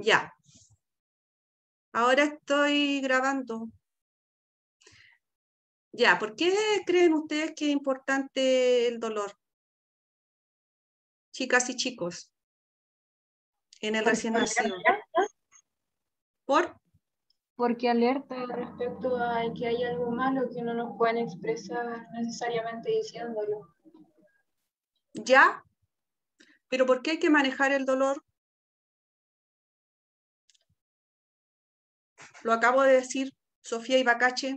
Ya. Ahora estoy grabando. Ya, ¿por qué creen ustedes que es importante el dolor? Chicas y chicos. En el recién nacido. ¿Por? Porque alerta respecto a que hay algo malo que no nos pueden expresar necesariamente diciéndolo. ¿Ya? ¿Pero por qué hay que manejar el dolor? Lo acabo de decir, Sofía Ibacache.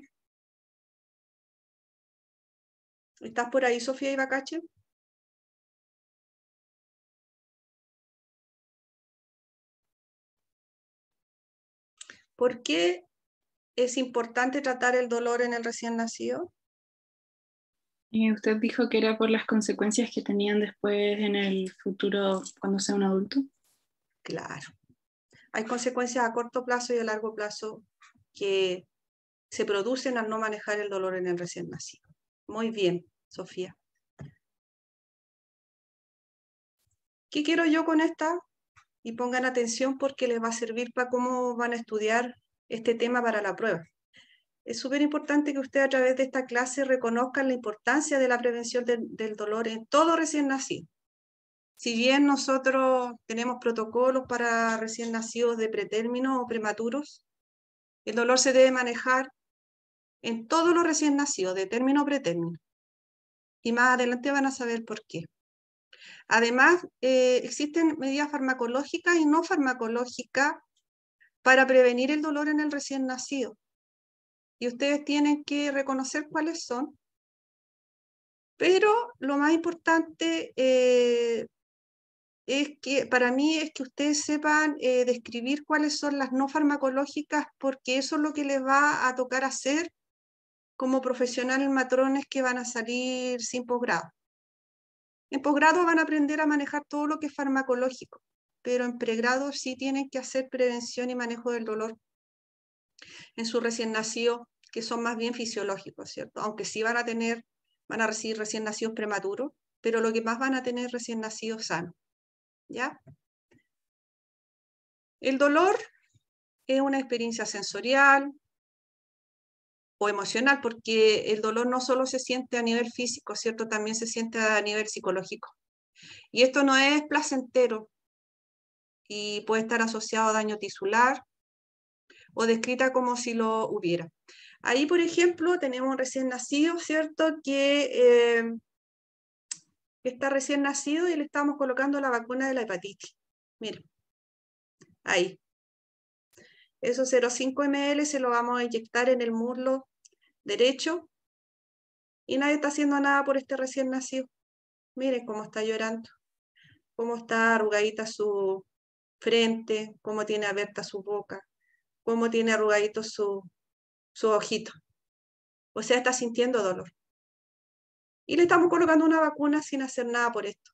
¿Estás por ahí, Sofía Ibacache? ¿Por qué es importante tratar el dolor en el recién nacido? usted dijo que era por las consecuencias que tenían después en el futuro cuando sea un adulto. Claro hay consecuencias a corto plazo y a largo plazo que se producen al no manejar el dolor en el recién nacido. Muy bien, Sofía. ¿Qué quiero yo con esta? Y pongan atención porque les va a servir para cómo van a estudiar este tema para la prueba. Es súper importante que usted a través de esta clase reconozcan la importancia de la prevención del dolor en todo recién nacido si bien nosotros tenemos protocolos para recién nacidos de pretérmino o prematuros, el dolor se debe manejar en todos los recién nacidos, de término o pretérmino. Y más adelante van a saber por qué. Además, eh, existen medidas farmacológicas y no farmacológicas para prevenir el dolor en el recién nacido. Y ustedes tienen que reconocer cuáles son. Pero lo más importante eh, es que para mí es que ustedes sepan eh, describir cuáles son las no farmacológicas, porque eso es lo que les va a tocar hacer como profesionales matrones que van a salir sin posgrado. En posgrado van a aprender a manejar todo lo que es farmacológico, pero en pregrado sí tienen que hacer prevención y manejo del dolor en su recién nacido, que son más bien fisiológicos, ¿cierto? Aunque sí van a tener, van a recibir recién nacidos prematuros, pero lo que más van a tener recién nacidos sanos. El dolor es una experiencia sensorial o emocional, porque el dolor no solo se siente a nivel físico, ¿cierto? También se siente a nivel psicológico. Y esto no es placentero y puede estar asociado a daño tisular o descrita como si lo hubiera. Ahí, por ejemplo, tenemos un recién nacido, ¿cierto? Que eh, está recién nacido y le estamos colocando la vacuna de la hepatitis. Miren, ahí. Esos 0,5 ml se lo vamos a inyectar en el muslo derecho y nadie está haciendo nada por este recién nacido. Miren cómo está llorando, cómo está arrugadita su frente, cómo tiene abierta su boca, cómo tiene arrugadito su, su ojito. O sea, está sintiendo dolor. Y le estamos colocando una vacuna sin hacer nada por esto,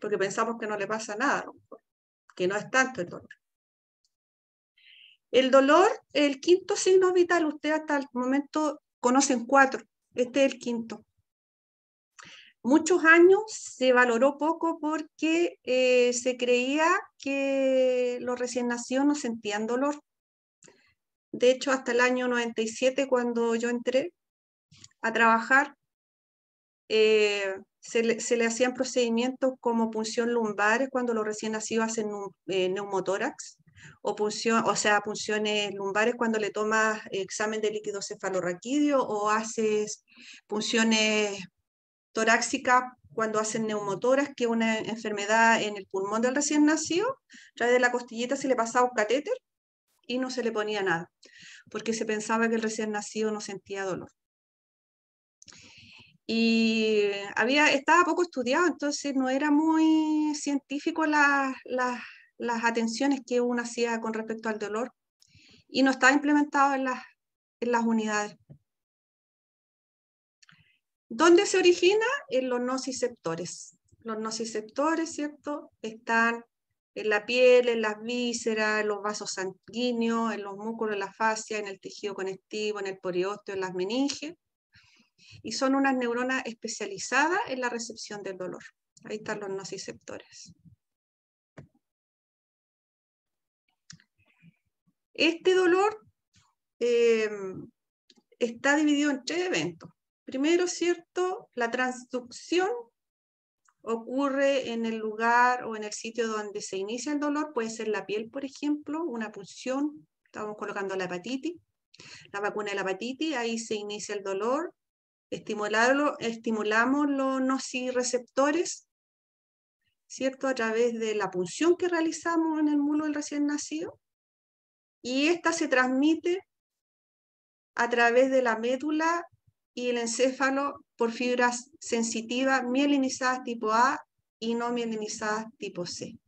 porque pensamos que no le pasa nada, que no es tanto el dolor. El dolor, el quinto signo vital, usted hasta el momento conocen cuatro, este es el quinto. Muchos años se valoró poco porque eh, se creía que los recién nacidos no sentían dolor. De hecho, hasta el año 97, cuando yo entré a trabajar, eh, se, le, hacían procedimientos como punción lumbar cuando los recién nacidos hacen eh, neumotórax, o, punción, o sea, punciones lumbares cuando le tomas examen de líquido cefalorraquídeo o haces punciones torácicas cuando hacen neumotórax que es una enfermedad en el pulmón del recién nacido, a través de la costillita se le pasaba un catéter y no se le ponía nada, porque se pensaba que el recién nacido no sentía dolor y había, estaba poco estudiado, entonces no era muy científico las, las atenciones que uno hacía con respecto al dolor y no estaba implementado en las, en las unidades. ¿Dónde se origina? En los nociceptores. Los nociceptores, ¿cierto? Están en la piel, en las vísceras, en los vasos sanguíneos, en los músculos, en la fascia, en el tejido conectivo, en el poliósteo, en las meninges y son unas neuronas especializadas en la recepción del dolor. Ahí están los nociceptores. Este dolor eh, está dividido en tres eventos. Primero, ¿cierto? La transducción ocurre en el lugar o en el sitio donde se inicia el dolor, puede ser la piel, por ejemplo, una pulsión. estamos colocando la hepatitis, la vacuna de la hepatitis, ahí se inicia el dolor Estimularlo, estimulamos los nocireceptores, ¿cierto? A través de la punción que realizamos en el mulo del recién nacido. Y esta se transmite a través de la médula y el encéfalo por fibras sensitivas mielinizadas tipo A y no mielinizadas tipo C.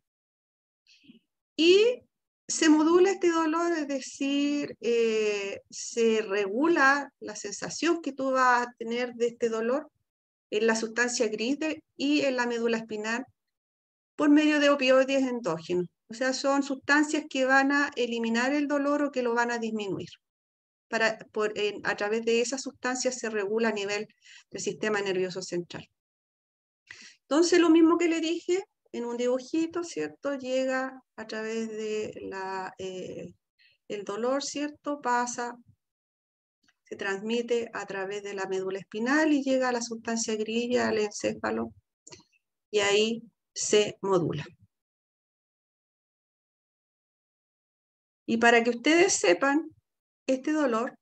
Y se modula este dolor, es decir, eh, se regula la sensación que tú vas a tener de este dolor en la sustancia gris y en la médula espinal por medio de opioides endógenos. O sea, son sustancias que van a eliminar el dolor o que lo van a disminuir. Para, a través de esas sustancias se regula a nivel del sistema nervioso central. Entonces, lo mismo que le dije, en un dibujito, ¿cierto? Llega a través de eh, el dolor, ¿cierto? Pasa, se transmite a través de la médula espinal y llega a la sustancia grilla, al encéfalo, y ahí se modula. Y para que ustedes sepan, este dolor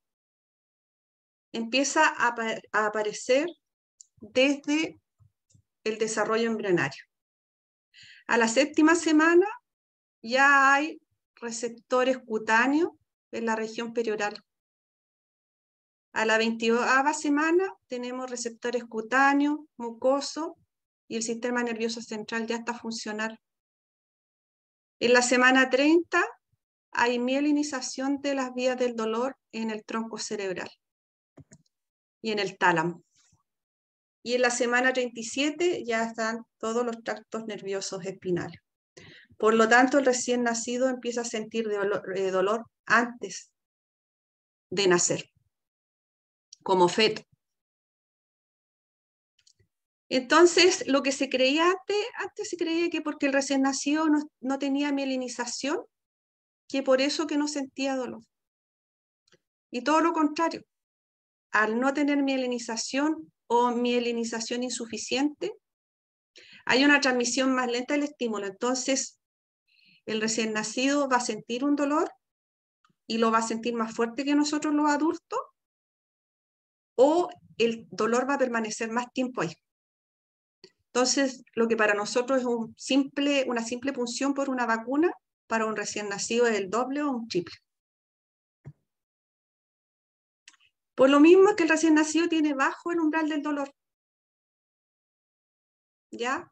empieza a, a aparecer desde el desarrollo embrionario. A la séptima semana ya hay receptores cutáneos en la región perioral. A la 22 semana tenemos receptores cutáneos, mucoso y el sistema nervioso central ya está funcional. En la semana 30 hay mielinización de las vías del dolor en el tronco cerebral y en el tálamo y en la semana 37 ya están todos los tractos nerviosos espinales. Por lo tanto, el recién nacido empieza a sentir eh, dolor antes de nacer, como feto. Entonces, lo que se creía antes, antes se creía que porque el recién nacido no, no tenía mielinización, que por eso que no sentía dolor. Y todo lo contrario, al no tener mielinización, o mielinización insuficiente, hay una transmisión más lenta del estímulo. Entonces, el recién nacido va a sentir un dolor y lo va a sentir más fuerte que nosotros los adultos, o el dolor va a permanecer más tiempo ahí. Entonces, lo que para nosotros es un simple, una simple punción por una vacuna, para un recién nacido es el doble o un triple. Por lo mismo que el recién nacido tiene bajo el umbral del dolor. ¿Ya?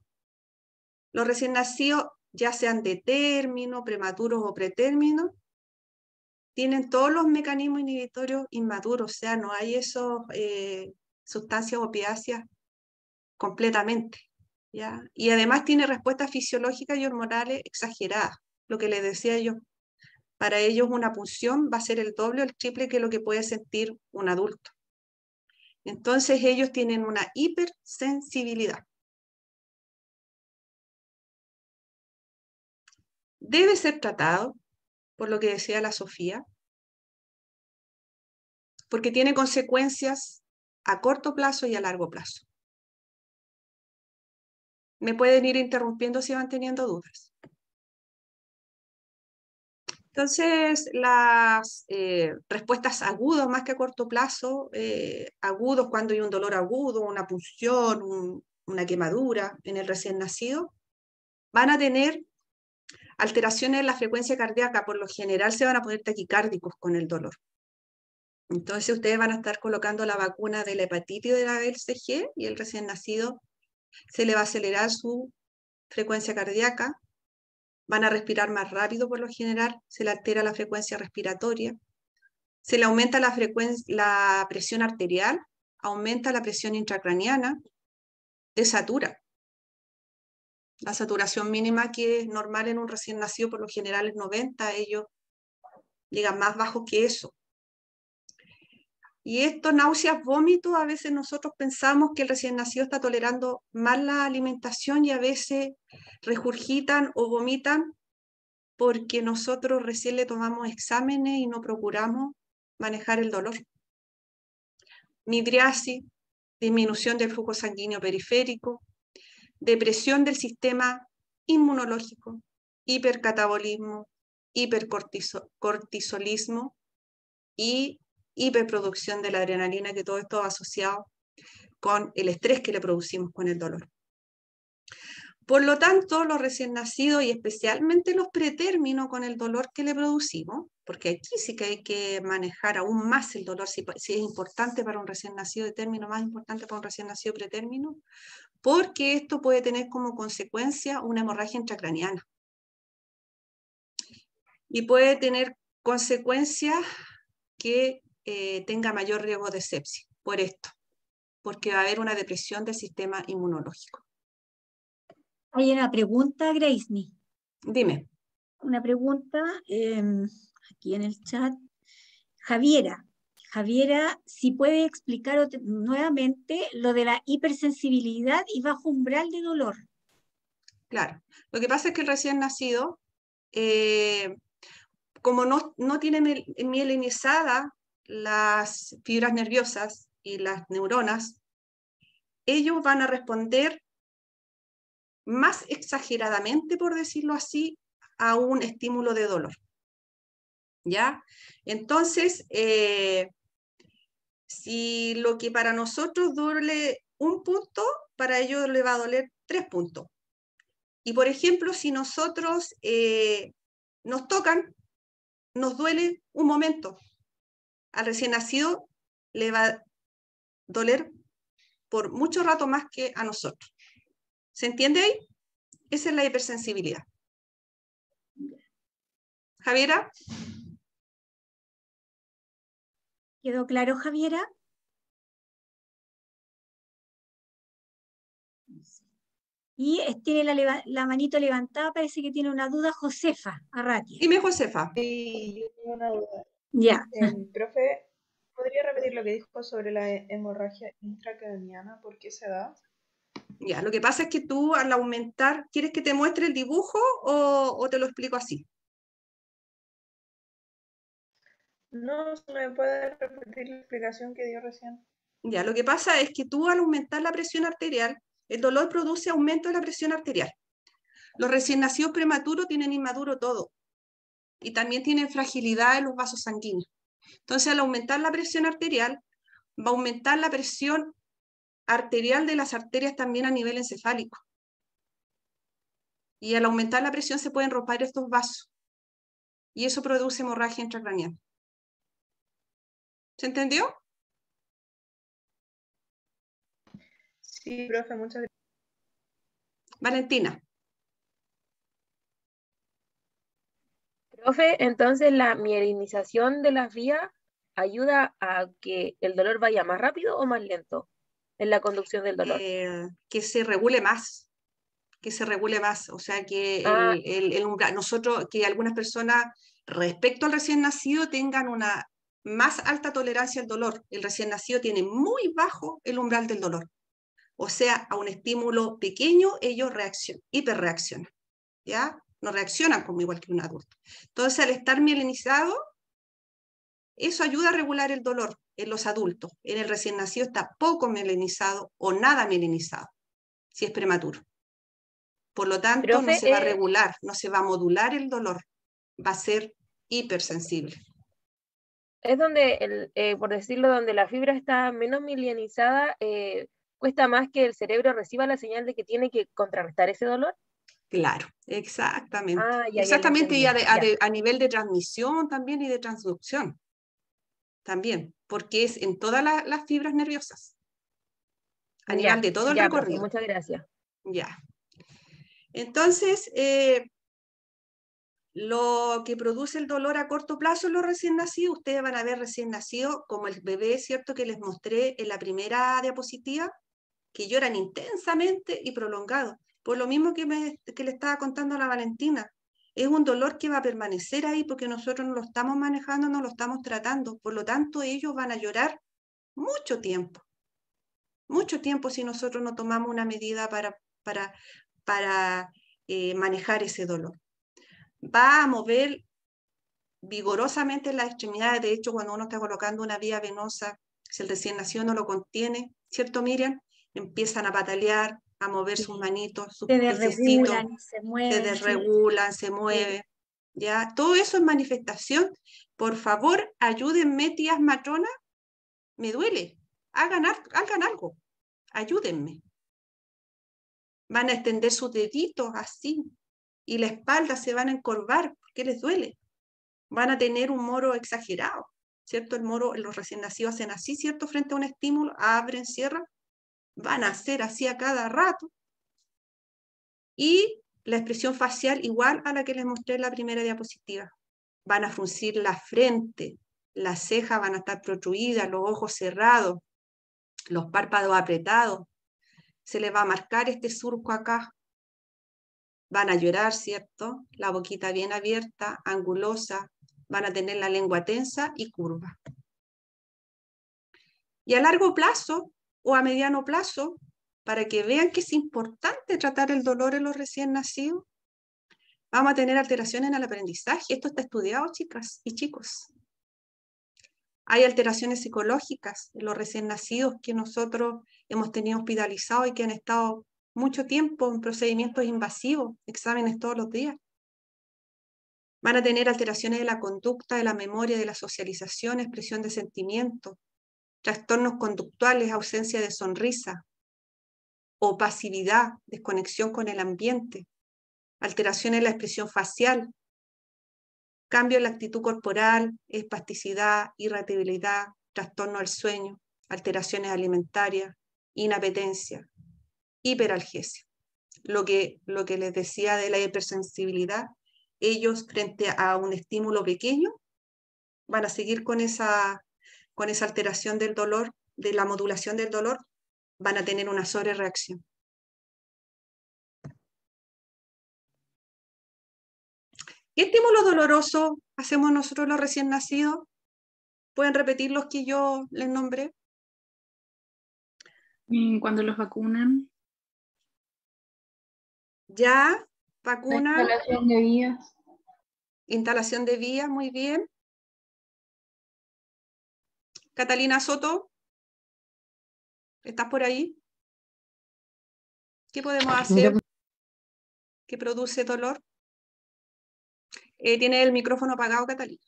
Los recién nacidos, ya sean de término, prematuros o pretérminos, tienen todos los mecanismos inhibitorios inmaduros, o sea, no hay esos eh, sustancias opiáceas completamente. ¿ya? Y además tiene respuestas fisiológicas y hormonales exageradas, lo que les decía yo, para ellos una punción va a ser el doble o el triple que lo que puede sentir un adulto. Entonces ellos tienen una hipersensibilidad. Debe ser tratado, por lo que decía la Sofía, porque tiene consecuencias a corto plazo y a largo plazo. Me pueden ir interrumpiendo si van teniendo dudas. Entonces, las eh, respuestas agudas, más que a corto plazo, eh, agudos cuando hay un dolor agudo, una punción, una quemadura en el recién nacido, van a tener alteraciones en la frecuencia cardíaca. Por lo general se van a poner taquicárdicos con el dolor. Entonces, ustedes van a estar colocando la vacuna del hepatitis de la LCG y el recién nacido se le va a acelerar su frecuencia cardíaca, van a respirar más rápido por lo general, se le altera la frecuencia respiratoria, se le aumenta la, la presión arterial, aumenta la presión intracraniana, desatura. La saturación mínima que es normal en un recién nacido por lo general es 90, ellos llegan más bajo que eso. Y esto, náuseas, vómitos, a veces nosotros pensamos que el recién nacido está tolerando mal la alimentación y a veces regurgitan o vomitan porque nosotros recién le tomamos exámenes y no procuramos manejar el dolor. Midriasis, disminución del flujo sanguíneo periférico, depresión del sistema inmunológico, hipercatabolismo, hipercortisolismo y hiperproducción de la adrenalina, que todo esto asociado con el estrés que le producimos con el dolor. Por lo tanto, los recién nacidos y especialmente los pretérminos con el dolor que le producimos, porque aquí sí que hay que manejar aún más el dolor, si, es importante para un recién nacido de término, más importante para un recién nacido pretérmino, porque esto puede tener como consecuencia una hemorragia intracraniana. Y puede tener consecuencias que eh, tenga mayor riesgo de sepsis por esto, porque va a haber una depresión del sistema inmunológico. Hay una pregunta, Grace. Dime. Una pregunta em, aquí en el chat. Javiera, Javiera, si puede explicar nuevamente lo de la hipersensibilidad y bajo umbral de dolor. Claro, lo que pasa es que el recién nacido, eh, como no, no tiene mielinizada las fibras nerviosas y las neuronas, ellos van a responder más exageradamente, por decirlo así, a un estímulo de dolor. ¿Ya? Entonces, eh, si lo que para nosotros duele un punto, para ellos le va a doler tres puntos. Y por ejemplo, si nosotros eh, nos tocan, nos duele un momento, al recién nacido le va a doler por mucho rato más que a nosotros. ¿Se entiende ahí? Esa es la hipersensibilidad. Javiera. ¿Quedó claro, Javiera? Y tiene la, manito levantada, parece que tiene una duda Josefa Arratia. Dime, Josefa. Sí, yo tengo una duda. Ya. Eh, profe, ¿podría repetir lo que dijo sobre la hemorragia intracraniana? ¿Por qué se da? Ya, lo que pasa es que tú al aumentar, ¿quieres que te muestre el dibujo o, o te lo explico así? No, se me puede repetir la explicación que dio recién. Ya, lo que pasa es que tú al aumentar la presión arterial, el dolor produce aumento de la presión arterial. Los recién nacidos prematuros tienen inmaduro todo y también tienen fragilidad en los vasos sanguíneos. Entonces, al aumentar la presión arterial, va a aumentar la presión arterial de las arterias también a nivel encefálico. Y al aumentar la presión se pueden romper estos vasos. Y eso produce hemorragia intracraneal. ¿Se entendió? Sí, profe, muchas gracias. Valentina. entonces la mielinización de las vías ayuda a que el dolor vaya más rápido o más lento en la conducción del dolor. Eh, que se regule más, que se regule más. O sea, que ah. el, el, nosotros, que algunas personas respecto al recién nacido tengan una más alta tolerancia al dolor. El recién nacido tiene muy bajo el umbral del dolor. O sea, a un estímulo pequeño ellos hiperreaccionan. ¿ya? no reaccionan como igual que un adulto. Entonces, al estar mielinizado, eso ayuda a regular el dolor en los adultos. En el recién nacido está poco mielinizado o nada mielinizado, si es prematuro. Por lo tanto, no se va a eh, regular, no se va a modular el dolor, va a ser hipersensible. Es donde, eh, por decirlo, donde la fibra está menos mielinizada, eh, cuesta más que el cerebro reciba la señal de que tiene que contrarrestar ese dolor. Claro, exactamente. Ah, exactamente, y a, nivel de transmisión también y de transducción. También, porque es en todas las fibras nerviosas. A nivel de todo el recorrido. muchas gracias. Ya. Entonces, eh, lo que produce el dolor a corto plazo en los recién nacidos, ustedes van a ver recién nacido como el bebé, ¿cierto? Que les mostré en la primera diapositiva, que lloran intensamente y prolongado. Por lo mismo que, le estaba contando a la Valentina, es un dolor que va a permanecer ahí porque nosotros no lo estamos manejando, no lo estamos tratando. Por lo tanto, ellos van a llorar mucho tiempo, mucho tiempo si nosotros no tomamos una medida para, para, para eh, manejar ese dolor. Va a mover vigorosamente las extremidades. De hecho, cuando uno está colocando una vía venosa, si el recién nacido no lo contiene, ¿cierto, Miriam? Empiezan a patalear, a mover sus manitos, sus se se desregulan, se mueven. ¿ya? Todo eso es manifestación. Por favor, ayúdenme, tías matronas. Me duele. Hagan, hagan algo. Ayúdenme. Van a extender sus deditos así y la espalda se van a encorvar porque les duele. Van a tener un moro exagerado, ¿cierto? El moro, los recién nacidos hacen así, ¿cierto? Frente a un estímulo, abren, cierran van a ser así a cada rato. Y la expresión facial igual a la que les mostré en la primera diapositiva. Van a fruncir la frente, las cejas van a estar protruidas, los ojos cerrados, los párpados apretados. Se les va a marcar este surco acá. Van a llorar, ¿cierto? La boquita bien abierta, angulosa. Van a tener la lengua tensa y curva. Y a largo plazo, o a mediano plazo para que vean que es importante tratar el dolor en los recién nacidos. Vamos a tener alteraciones en el aprendizaje. Esto está estudiado, chicas y chicos. Hay alteraciones psicológicas en los recién nacidos que nosotros hemos tenido hospitalizados y que han estado mucho tiempo en procedimientos invasivos, exámenes todos los días. Van a tener alteraciones de la conducta, de la memoria, de la socialización, expresión de sentimientos, trastornos conductuales, ausencia de sonrisa, opacidad, desconexión con el ambiente, alteraciones en la expresión facial, cambio en la actitud corporal, espasticidad, irritabilidad, trastorno al sueño, alteraciones alimentarias, inapetencia, hiperalgesia. Lo que, lo que les decía de la hipersensibilidad, ellos frente a un estímulo pequeño van a seguir con esa con esa alteración del dolor, de la modulación del dolor, van a tener una reacción. ¿Qué estímulo doloroso hacemos nosotros los recién nacidos? ¿Pueden repetir los que yo les nombré? Mm, cuando los vacunan. Ya, vacuna. instalación de vías. Instalación de vías, muy bien. Catalina Soto, ¿estás por ahí? ¿Qué podemos hacer ¿Qué produce dolor? Eh, tiene el micrófono apagado, Catalina.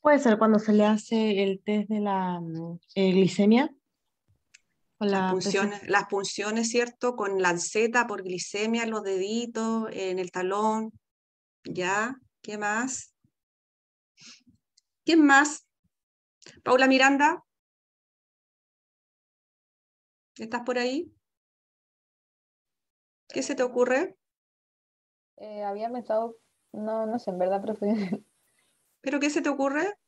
Puede ser cuando se le hace el test de la mm, eh, glicemia. las, punciones, las, ¿cierto? Con lanceta por glicemia en los deditos, en el talón. ¿Ya? ¿Qué más? ¿Quién más? Paula Miranda. ¿Estás por ahí? ¿Qué se te ocurre? Eh, había pensado, no, sé, en verdad, profe. ¿Pero qué se te ocurre?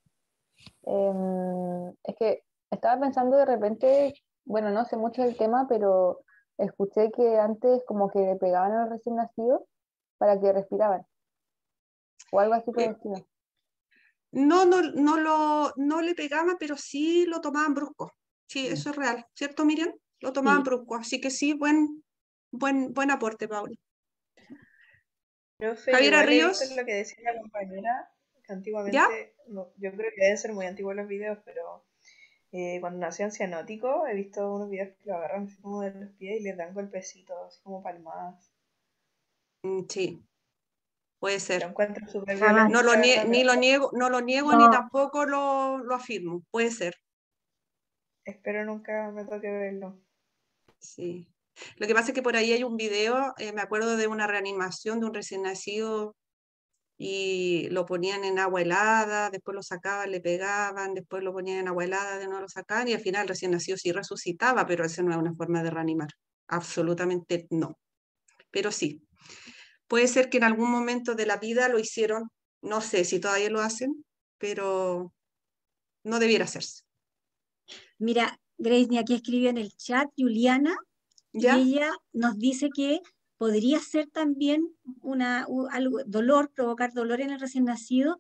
Em, es que estaba pensando de repente, bueno, no sé mucho del tema, pero escuché que antes como que le pegaban a los recién nacidos para que respiraban. O algo así por eh, no, no, no, lo, no le pegaban, pero sí lo tomaban brusco. Sí, eso es real, ¿cierto, Miriam? Lo tomaban brusco. Así que sí, buen, buen, buen aporte, Paula. Javier Ríos. es lo que decía la compañera, antiguamente, yo creo que deben ser muy antiguos los videos, pero eh, cuando nació cianótico he visto unos videos que lo agarran así como de los pies y le dan golpecitos, así como palmadas. Mm, sí, Puede ser. Ah, no lo ni lo niego, ni tampoco lo, afirmo. Puede ser. Espero nunca me toque verlo. Sí. Lo que pasa es que por ahí hay un video, eh, me acuerdo de una reanimación de un recién nacido y lo ponían en agua helada, después lo sacaban, le pegaban, después lo ponían en agua helada, de no lo sacaban y al final el recién nacido sí resucitaba, pero esa no es una forma de reanimar. Absolutamente no. Pero sí, Puede ser que en algún momento de la vida lo hicieron, no sé si todavía lo hacen, pero no debiera hacerse. Mira, Grace, aquí escribió en el chat Juliana, y ella nos dice que podría ser también una, algo, dolor, provocar dolor en el recién nacido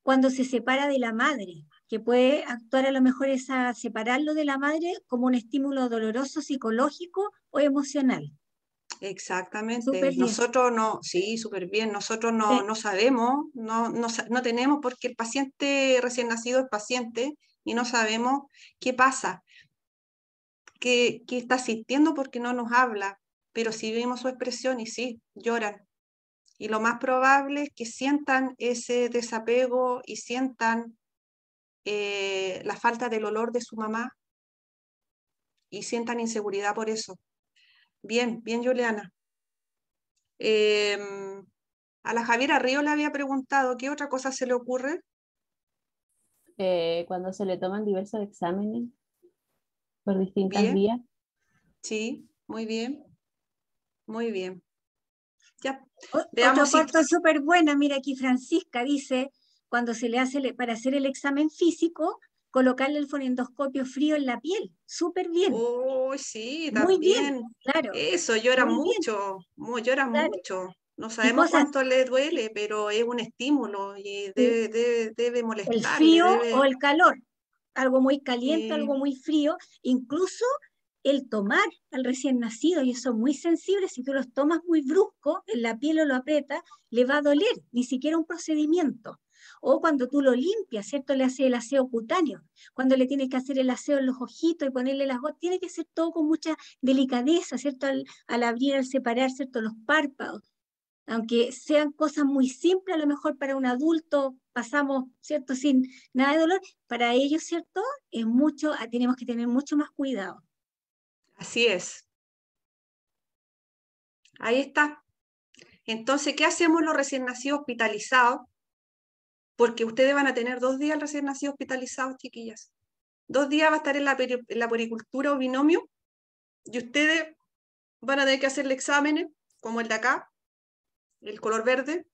cuando se separa de la madre, que puede actuar a lo mejor a separarlo de la madre como un estímulo doloroso psicológico o emocional. Exactamente. Nosotros no, sí, súper bien. Nosotros no, sabemos, no, no, tenemos, porque el paciente recién nacido es paciente y no sabemos qué pasa, qué, está sintiendo porque no nos habla, pero sí vimos su expresión y sí, lloran. Y lo más probable es que sientan ese desapego y sientan eh, la falta del olor de su mamá y sientan inseguridad por eso. Bien, bien, Juliana. Em, a la Javiera Río le había preguntado, ¿qué otra cosa se le ocurre? Eh, cuando se le toman diversos exámenes por distintas vías. Sí, muy bien. Muy bien. Ya. Veamos Otra súper buena, mira aquí Francisca dice, cuando se le hace para hacer el examen físico, colocarle el fonendoscopio frío en la piel, súper bien. oh, sí, también. Muy bien, claro. Eso, llora mucho, llora mucho. No sabemos cuánto le duele, pero es un estímulo y debe, molestar. El frío o el calor, algo muy caliente, algo muy frío, incluso el tomar al recién nacido, y eso es muy sensible, si tú los tomas muy brusco, en la piel o lo aprieta, le va a doler, ni siquiera un procedimiento o cuando tú lo limpias, ¿cierto? Le haces el aseo cutáneo, cuando le tienes que hacer el aseo en los ojitos y ponerle las gotas, tiene que ser todo con mucha delicadeza, ¿cierto? Al, al abrir, al separar, ¿cierto? Los párpados. Aunque sean cosas muy simples, a lo mejor para un adulto pasamos, ¿cierto? Sin nada de dolor, para ellos, ¿cierto? Es mucho, ah, tenemos que tener mucho más cuidado. Así es. Ahí está. Entonces, ¿qué hacemos los recién nacidos hospitalizados? porque ustedes van a tener dos días al recién nacido hospitalizados, chiquillas. Dos días va a estar en la, la pericultura o binomio y ustedes van a tener que hacerle exámenes, como el de acá, el color verde.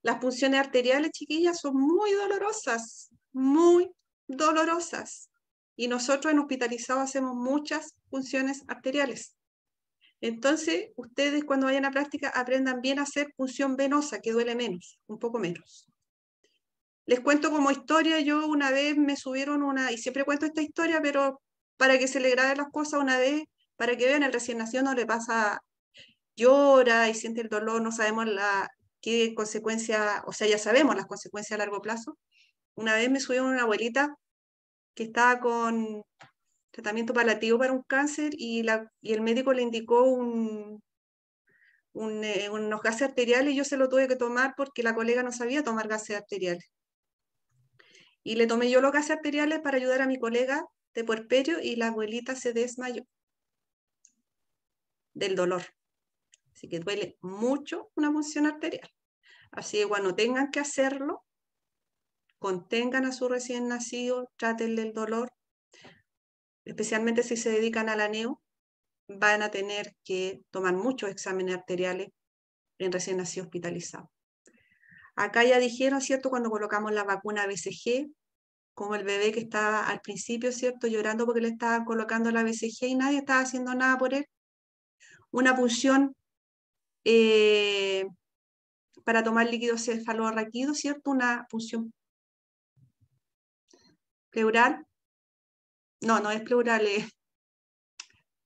Las punciones arteriales, chiquillas, son muy dolorosas, muy dolorosas. Y nosotros en hospitalizado hacemos muchas punciones arteriales. Entonces, ustedes cuando vayan a práctica aprendan bien a hacer punción venosa, que duele menos, un poco menos. Les cuento como historia, yo una vez me subieron una, y siempre cuento esta historia, pero para que se le graben las cosas una vez, para que vean, el recién nacido no le pasa, llora y siente el dolor, no sabemos la, qué consecuencia, o sea, ya sabemos las consecuencias a largo plazo. Una vez me subieron una abuelita que estaba con tratamiento palativo para un cáncer y, la, y el médico le indicó un, eh, unos gases arteriales y yo se lo tuve que tomar porque la colega no sabía tomar gases arteriales. Y le tomé yo los gases arteriales para ayudar a mi colega de puerperio y la abuelita se desmayó del dolor. Así que duele mucho una punción arterial. Así que cuando tengan que hacerlo, contengan a su recién nacido, traten el dolor, especialmente si se dedican al aneo, van a tener que tomar muchos exámenes arteriales en recién nacido hospitalizado. Acá ya dijeron, ¿cierto? Cuando colocamos la vacuna BCG, como el bebé que estaba al principio, ¿cierto? Llorando porque le estaban colocando la BCG y nadie estaba haciendo nada por él. Una punción eh, para tomar líquido cefalorraquido, ¿cierto? Una punción pleural. No, no es pleural, es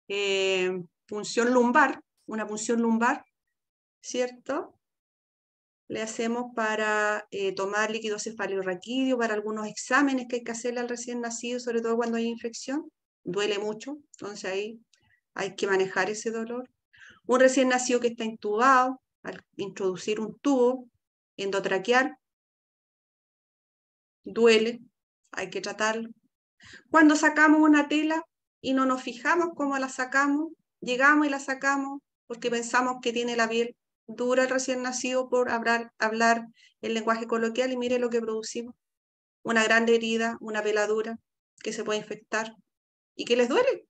eh, punción lumbar, una punción lumbar, ¿cierto? le hacemos para eh, tomar líquido cefalorraquídeo, para algunos exámenes que hay que hacerle al recién nacido, sobre todo cuando hay infección. Duele mucho, entonces ahí hay que manejar ese dolor. Un recién nacido que está intubado, al introducir un tubo endotraquear, duele, hay que tratarlo. Cuando sacamos una tela y no nos fijamos cómo la sacamos, llegamos y la sacamos porque pensamos que tiene la piel dura el recién nacido por hablar, hablar el lenguaje coloquial y mire lo que producimos. Una gran herida, una peladura que se puede infectar y que les duele.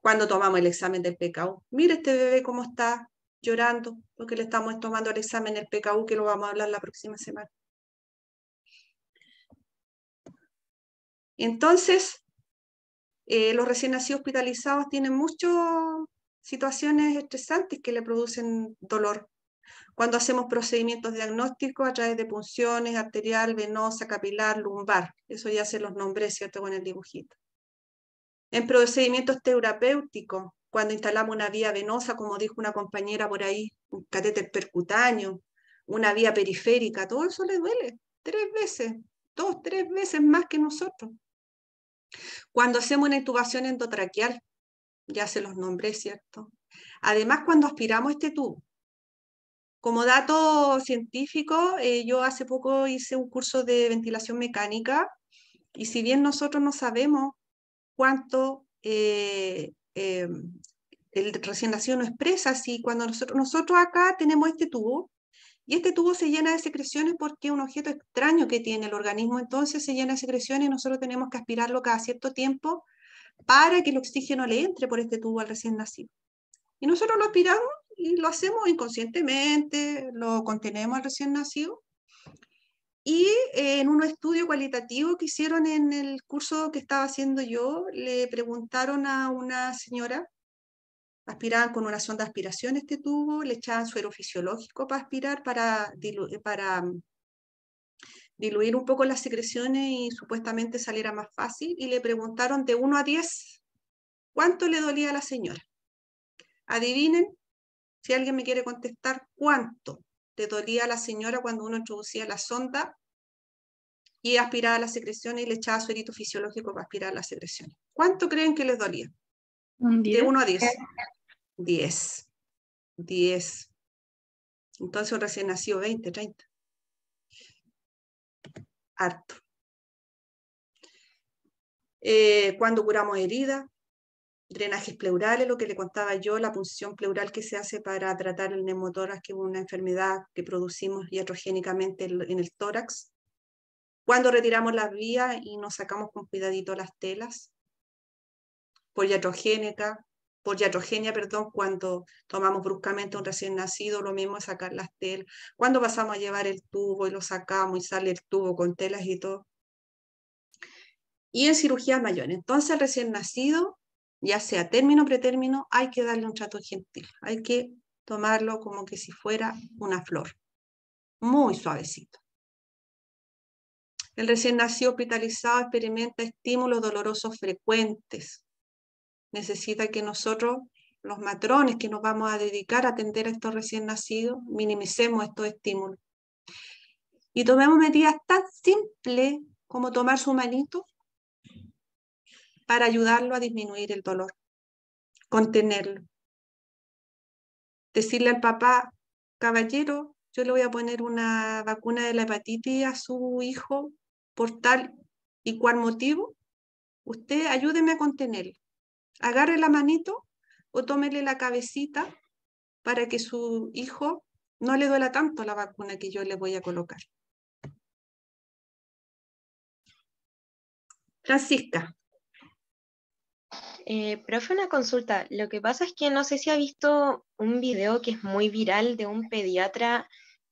Cuando tomamos el examen del PKU, mire este bebé cómo está llorando, porque le estamos tomando el examen del PKU que lo vamos a hablar la próxima semana. Entonces, eh, los recién nacidos hospitalizados tienen mucho, situaciones estresantes que le producen dolor. Cuando hacemos procedimientos diagnósticos a través de punciones arterial, venosa, capilar, lumbar, eso ya se los nombré, ¿cierto?, con el dibujito. En procedimientos terapéuticos, cuando instalamos una vía venosa, como dijo una compañera por ahí, un catéter percutáneo, una vía periférica, todo eso le duele tres veces, dos, tres veces más que nosotros. Cuando hacemos una intubación endotraqueal, ya se los nombré, ¿cierto? Además, cuando aspiramos este tubo, como dato científico, eh, yo hace poco hice un curso de ventilación mecánica y si bien nosotros no sabemos cuánto eh, em, el recién nacido no expresa, si cuando nosotros, nosotros acá tenemos este tubo y este tubo se llena de secreciones porque un objeto extraño que tiene el organismo entonces se llena de secreciones y nosotros tenemos que aspirarlo cada cierto tiempo para que el oxígeno le entre por este tubo al recién nacido. Y nosotros lo aspiramos y lo hacemos inconscientemente, lo contenemos al recién nacido. Y eh, en un estudio cualitativo que hicieron en el curso que estaba haciendo yo, le preguntaron a una señora, aspiraban con una sonda de aspiración este tubo, le echaban suero fisiológico para aspirar, para, para mm, diluir un poco las secreciones y supuestamente saliera más fácil. Y le preguntaron de 1 a 10 cuánto le dolía a la señora. Adivinen, si alguien me quiere contestar, cuánto le dolía a la señora cuando uno introducía la sonda y aspiraba las secreciones y le echaba su fisiológico para aspirar las secreciones. ¿Cuánto creen que les dolía? de 1 a 10. 10. 10. Entonces un recién nacido, 20, 30 harto. Eh, cuando curamos heridas, drenajes pleurales, lo que le contaba yo, la punción pleural que se hace para tratar el neumotórax, que es una enfermedad que producimos iatrogénicamente en el tórax. Cuando retiramos las vías y nos sacamos con cuidadito las telas, por iatrogénica, por iatrogenia, perdón, cuando tomamos bruscamente un recién nacido, lo mismo es sacar las telas. Cuando pasamos a llevar el tubo y lo sacamos y sale el tubo con telas y todo. Y en cirugías mayores. Entonces, el recién nacido, ya sea término o pretérmino, hay que darle un trato gentil. Hay que tomarlo como que si fuera una flor. Muy suavecito. El recién nacido hospitalizado experimenta estímulos dolorosos frecuentes, necesita que nosotros, los matrones que nos vamos a dedicar a atender a estos recién nacidos, minimicemos estos estímulos. Y tomemos medidas tan simples como tomar su manito para ayudarlo a disminuir el dolor, contenerlo. Decirle al papá, caballero, yo le voy a poner una vacuna de la hepatitis a su hijo por tal y cual motivo, usted ayúdeme a contenerlo agarre la manito o tómele la cabecita para que su hijo no le duela tanto la vacuna que yo le voy a colocar. Francisca. Eh, profe, una consulta. Lo que pasa es que no sé si ha visto un video que es muy viral de un pediatra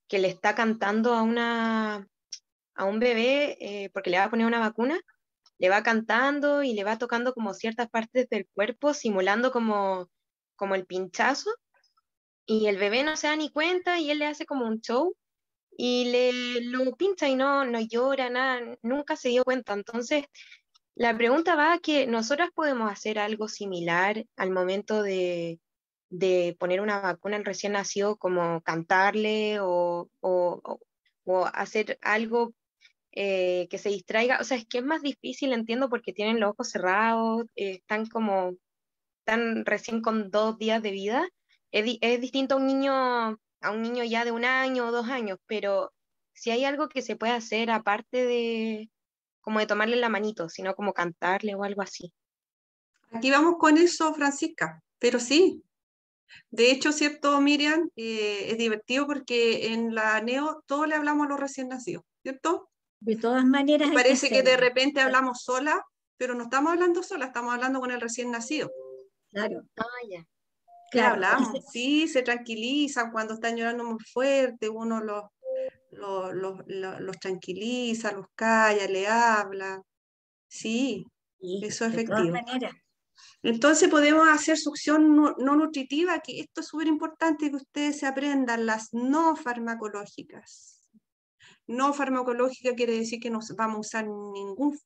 que le está cantando a, un bebé eh, porque le va a poner una vacuna le va cantando y le va tocando como ciertas partes del cuerpo, simulando como, como el pinchazo, y el bebé no se da ni cuenta y él le hace como un show y le lo pincha y no, no llora, nada, nunca se dio cuenta. Entonces, la pregunta va a que nosotras podemos hacer algo similar al momento de, de poner una vacuna al recién nacido, como cantarle o, o, o hacer algo eh, que se distraiga. O sea, es que es más difícil, entiendo, porque tienen los ojos cerrados, están como, están recién con dos días de vida. Es, es, distinto a un niño, a un niño ya de un año o dos años, pero si hay algo que se puede hacer aparte de como de tomarle la manito, sino como cantarle o algo así. Aquí vamos con eso, Francisca, pero sí. De hecho, ¿cierto, Miriam? Eh, es divertido porque en la NEO todos le hablamos a los recién nacidos, ¿cierto? De todas maneras. Parece que, de repente hablamos sola, pero no estamos hablando sola, estamos hablando con el recién nacido. Claro. Ah, ya. hablamos, sí, se tranquiliza cuando están llorando muy fuerte, uno los, tranquiliza, los calla, le habla. Sí, eso es efectivo. de Todas maneras. Entonces podemos hacer succión no, no nutritiva, que esto es súper importante que ustedes se aprendan, las no farmacológicas. No farmacológica quiere decir que no vamos a usar ningún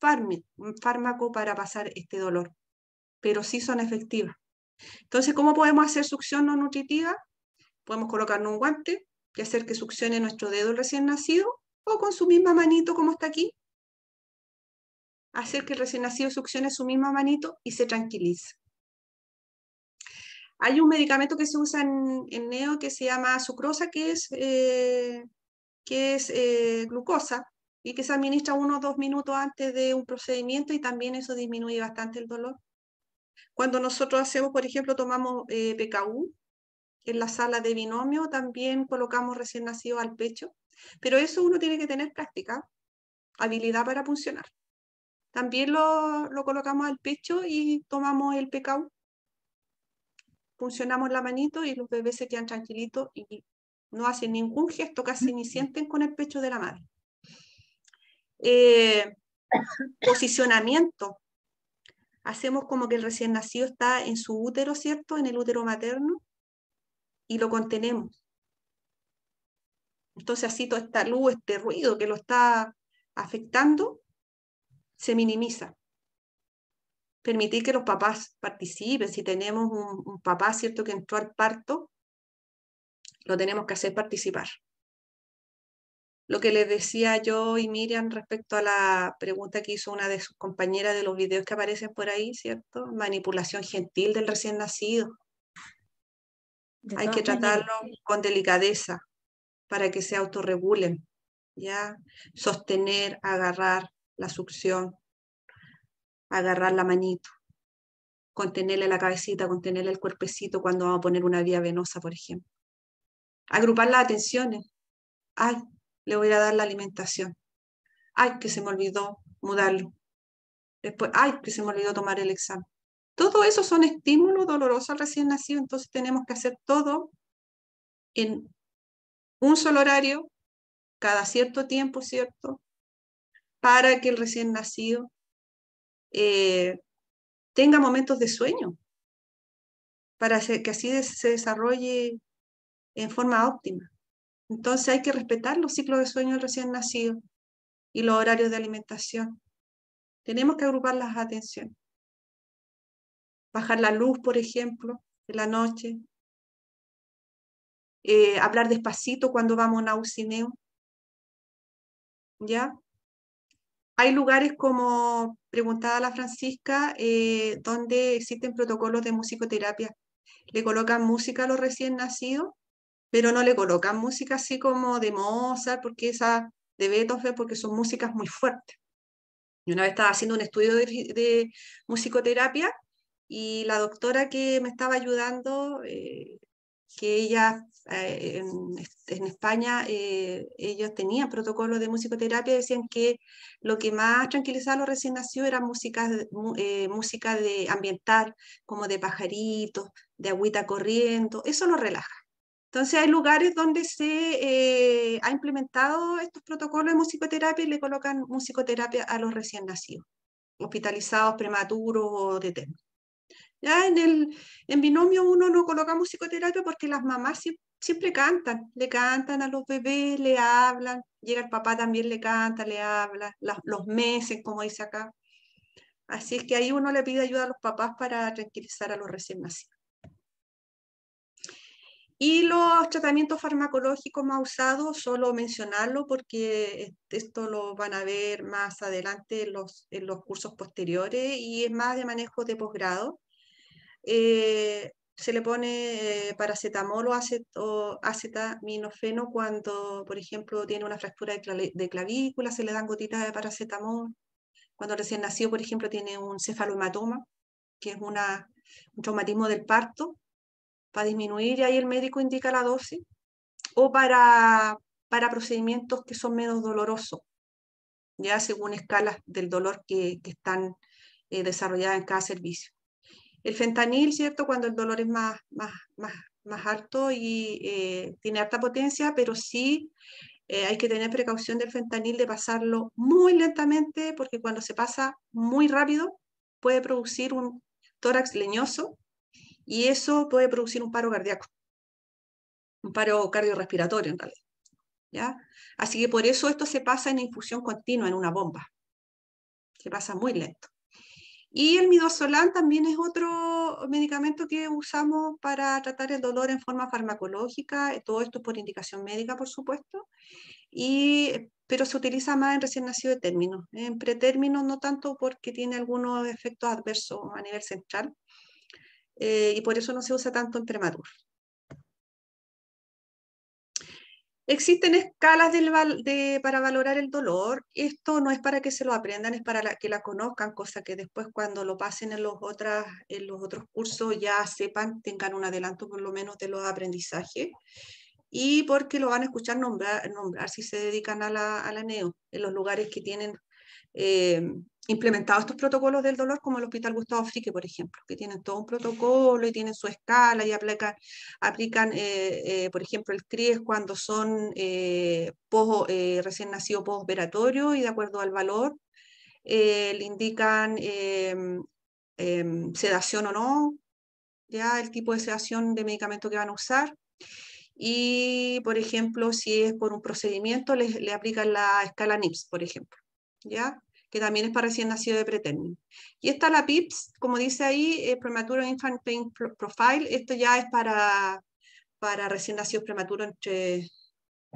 fármaco para pasar este dolor, pero sí son efectivas. Entonces, ¿cómo podemos hacer succión no nutritiva? Podemos colocarnos un guante y hacer que succione nuestro dedo recién nacido o con su misma manito como está aquí. Hacer que el recién nacido succione su misma manito y se tranquilice. Hay un medicamento que se usa en, NEO que se llama sucrosa, que es eh, que es eh, glucosa y que se administra unos dos minutos antes de un procedimiento y también eso disminuye bastante el dolor. Cuando nosotros hacemos, por ejemplo, tomamos eh, PKU en la sala de binomio, también colocamos recién nacido al pecho, pero eso uno tiene que tener práctica, habilidad para funcionar. También lo, colocamos al pecho y tomamos el PKU funcionamos la manito y los bebés se quedan tranquilitos y no hacen ningún gesto, casi ni sienten con el pecho de la madre. Eh, posicionamiento. Hacemos como que el recién nacido está en su útero, ¿cierto? En el útero materno y lo contenemos. Entonces así toda esta luz, este ruido que lo está afectando, se minimiza. Permitir que los papás participen. Si tenemos un, un papá, ¿cierto?, que entró al parto, lo tenemos que hacer participar. Lo que les decía yo y Miriam respecto a la pregunta que hizo una de sus compañeras de los videos que aparecen por ahí, ¿cierto? Manipulación gentil del recién nacido. Hay que tratarlo con delicadeza para que se autorregulen, ¿ya? Sostener, agarrar la succión, agarrar la manito contenerle la cabecita, contenerle el cuerpecito cuando vamos a poner una vía venosa, por ejemplo agrupar las atenciones. Ay, le voy a dar la alimentación. Ay, que se me olvidó mudarlo. Después, ay, que se me olvidó tomar el examen. Todo eso son estímulos dolorosos al recién nacido, entonces tenemos que hacer todo en un solo horario, cada cierto tiempo, ¿cierto? Para que el recién nacido eh, tenga momentos de sueño, para que así se desarrolle en forma óptima. Entonces hay que respetar los ciclos de sueño del recién nacidos y los horarios de alimentación. Tenemos que agrupar las atenciones. Bajar la luz, por ejemplo, en la noche. Eh, hablar despacito cuando vamos a un cineo. ¿Ya? Hay lugares como, preguntaba la Francisca, eh, donde existen protocolos de musicoterapia. Le colocan música a los recién nacidos pero no le colocan música así como de Mozart, porque esa de Beethoven, porque son músicas muy fuertes. Yo una vez estaba haciendo un estudio de, musicoterapia y la doctora que me estaba ayudando, eh, que ella eh, en, España, eh, ellos tenían protocolos de musicoterapia, decían que lo que más tranquilizaba a los recién nacidos era música, música de ambiental, como de pajaritos, de agüita corriendo, eso los relaja. Entonces hay lugares donde se eh, ha implementado estos protocolos de musicoterapia y le colocan musicoterapia a los recién nacidos, hospitalizados, prematuros o de Ya en, el, en binomio uno no coloca musicoterapia porque las mamás siempre, cantan, le cantan a los bebés, le hablan, llega el papá también le canta, le habla, los meses, como dice acá. Así es que ahí uno le pide ayuda a los papás para tranquilizar a los recién nacidos. Y los tratamientos farmacológicos más usados, solo mencionarlo porque esto lo van a ver más adelante en los, en los cursos posteriores y es más de manejo de posgrado. Eh, se le pone eh, paracetamol o, acetaminofeno cuando, por ejemplo, tiene una fractura de, clavícula, se le dan gotitas de paracetamol. Cuando recién nacido, por ejemplo, tiene un cefalohematoma, que es una, un traumatismo del parto, disminuir y ahí el médico indica la dosis, o para, para procedimientos que son menos dolorosos, ya según escalas del dolor que, están eh, desarrolladas en cada servicio. El fentanil, ¿cierto? Cuando el dolor es más, más, más, más alto y eh, tiene alta potencia, pero sí eh, hay que tener precaución del fentanil de pasarlo muy lentamente, porque cuando se pasa muy rápido puede producir un tórax leñoso y eso puede producir un paro cardíaco, un paro cardiorrespiratorio en realidad. ¿ya? Así que por eso esto se pasa en infusión continua, en una bomba. Se pasa muy lento. Y el midazolam también es otro medicamento que usamos para tratar el dolor en forma farmacológica, todo esto por indicación médica, por supuesto, y, pero se utiliza más en recién nacido de términos, en pretérminos no tanto porque tiene algunos efectos adversos a nivel central, eh, y por eso no se usa tanto en prematur. Existen escalas para valorar el dolor. Esto no es para que se lo aprendan, es para que la conozcan, cosa que después cuando lo pasen en los, otras, en los otros cursos ya sepan, tengan un adelanto por lo menos de los aprendizajes. Y porque lo van a escuchar nombrar, si se dedican a la, NEO, en los lugares que tienen eh, implementado estos protocolos del dolor, como el Hospital Gustavo Frique, por ejemplo, que tienen todo un protocolo y tienen su escala y aplican, aplican eh, eh, por ejemplo, el CRIES cuando son eh, eh, recién nacido postoperatorio y de acuerdo al valor le indican em, em, sedación o no, ya el tipo de sedación de medicamento que van a usar. Y, por ejemplo, si es por un procedimiento, le, le aplican la escala NIPS, por ejemplo. ¿Ya? que también es para recién nacido de pretérmino. Y está la PIPS, como dice ahí, eh, Prematuro Infant Pain Profile, esto ya es para, para recién nacidos prematuros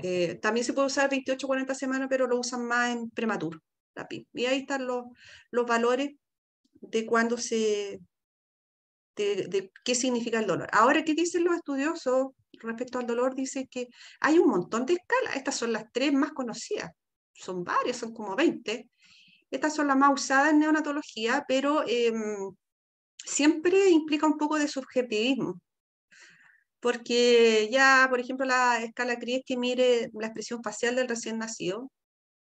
eh, también se puede usar 28 40 semanas, pero lo usan más en prematuro, la PIP. Y ahí están los, los valores de cuándo se... De, de qué significa el dolor. Ahora, ¿qué dicen los estudiosos respecto al dolor? Dicen que hay un montón de escalas. Estas son las tres más conocidas. Son varias, son como 20 estas son las más usadas en neonatología, pero em, siempre implica un poco de subjetivismo, porque ya, por ejemplo, la escala CRIES que mire la expresión facial del recién nacido,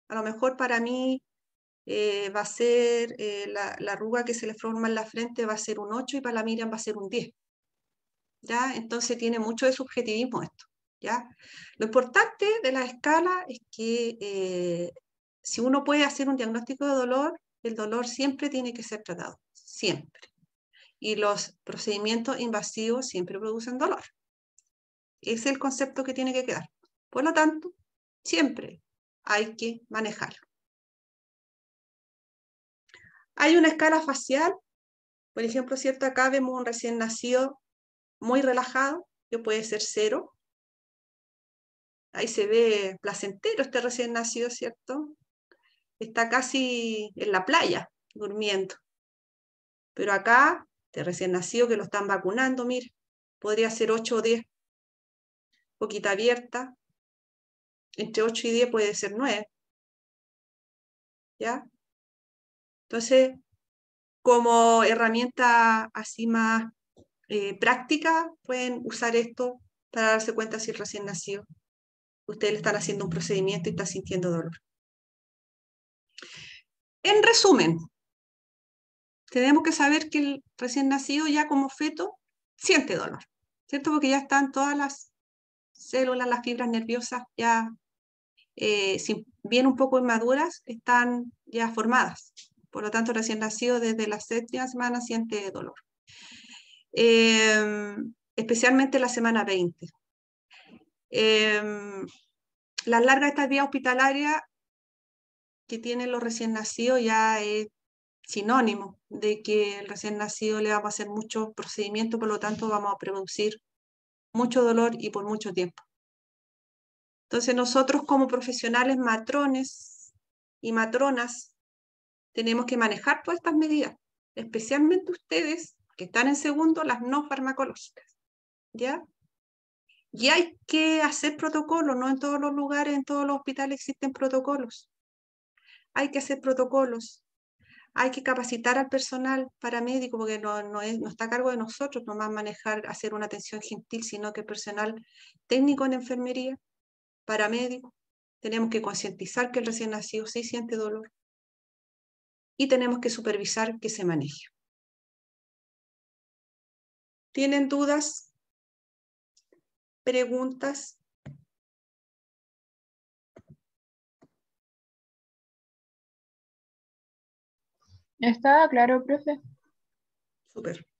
a lo mejor para mí eh, va a ser eh, la, arruga que se le forma en la frente va a ser un 8 y para la Miriam va a ser un 10. ¿Ya? Entonces tiene mucho de subjetivismo esto. ¿ya? Lo importante de la escala es que eh, si uno puede hacer un diagnóstico de dolor, el dolor siempre tiene que ser tratado, siempre. Y los procedimientos invasivos siempre producen dolor. es el concepto que tiene que quedar. Por lo tanto, siempre hay que manejarlo. Hay una escala facial, por ejemplo, ¿cierto? Acá vemos un recién nacido muy relajado, que puede ser cero. Ahí se ve placentero este recién nacido, ¿cierto? está casi en la playa durmiendo. Pero acá, de recién nacido que lo están vacunando, mire, podría ser 8 o 10. Poquita abierta. Entre 8 y 10 puede ser 9. ¿Ya? Entonces, como herramienta así más eh, práctica, pueden usar esto para darse cuenta si recién nacido. Ustedes le están haciendo un procedimiento y está sintiendo dolor. En resumen, tenemos que saber que el recién nacido ya como feto siente dolor, ¿cierto? Porque ya están todas las células, las fibras nerviosas ya, eh, si bien un poco inmaduras, están ya formadas. Por lo tanto, el recién nacido desde la séptima semana siente dolor. Em, especialmente la semana 20. Em, las largas estadías hospitalarias que tienen los recién nacidos ya es sinónimo de que el recién nacido le vamos a hacer muchos procedimientos, por lo tanto vamos a producir mucho dolor y por mucho tiempo. Entonces nosotros como profesionales matrones y matronas tenemos que manejar todas estas medidas, especialmente ustedes que están en segundo, las no farmacológicas. ¿Ya? Y hay que hacer protocolos, no en todos los lugares, en todos los hospitales existen protocolos hay que hacer protocolos, hay que capacitar al personal paramédico, porque no, está a cargo de nosotros no nomás manejar, hacer una atención gentil, sino que personal técnico en enfermería, paramédico, tenemos que concientizar que el recién nacido sí siente dolor y tenemos que supervisar que se maneje. ¿Tienen dudas? ¿Preguntas? Está claro, profe. Súper.